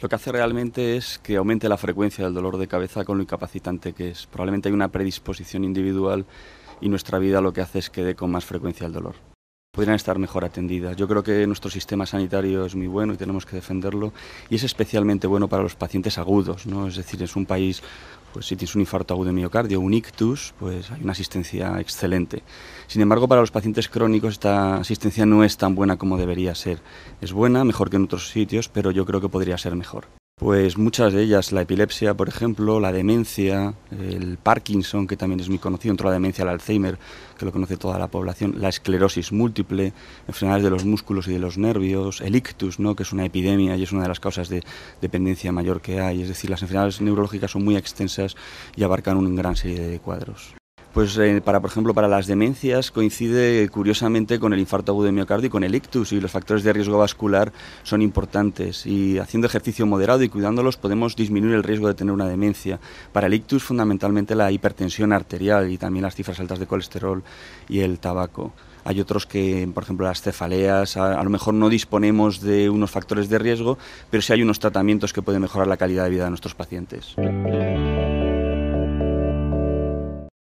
Lo que hace realmente es que aumente la frecuencia del dolor de cabeza con lo incapacitante que es. Probablemente hay una predisposición individual y nuestra vida lo que hace es que dé con más frecuencia el dolor. Podrían estar mejor atendidas. Yo creo que nuestro sistema sanitario es muy bueno y tenemos que defenderlo. Y es especialmente bueno para los pacientes agudos, ¿no? Es decir, es un país pues si tienes un infarto agudo de miocardio, un ictus, pues hay una asistencia excelente. Sin embargo, para los pacientes crónicos esta asistencia no es tan buena como debería ser. Es buena, mejor que en otros sitios, pero yo creo que podría ser mejor. Pues muchas de ellas, la epilepsia, por ejemplo, la demencia, el Parkinson, que también es muy conocido, entre la demencia, el Alzheimer, que lo conoce toda la población, la esclerosis múltiple, enfermedades de los músculos y de los nervios, el ictus, ¿no? que es una epidemia y es una de las causas de dependencia mayor que hay. Es decir, las enfermedades neurológicas son muy extensas y abarcan una gran serie de cuadros. Pues eh, para, por ejemplo, para las demencias coincide curiosamente con el infarto agudo de miocardio y con el ictus y los factores de riesgo vascular son importantes y haciendo ejercicio moderado y cuidándolos podemos disminuir el riesgo de tener una demencia. Para el ictus fundamentalmente la hipertensión arterial y también las cifras altas de colesterol y el tabaco. Hay otros que, por ejemplo, las cefaleas, a, lo mejor no disponemos de unos factores de riesgo, pero sí hay unos tratamientos que pueden mejorar la calidad de vida de nuestros pacientes.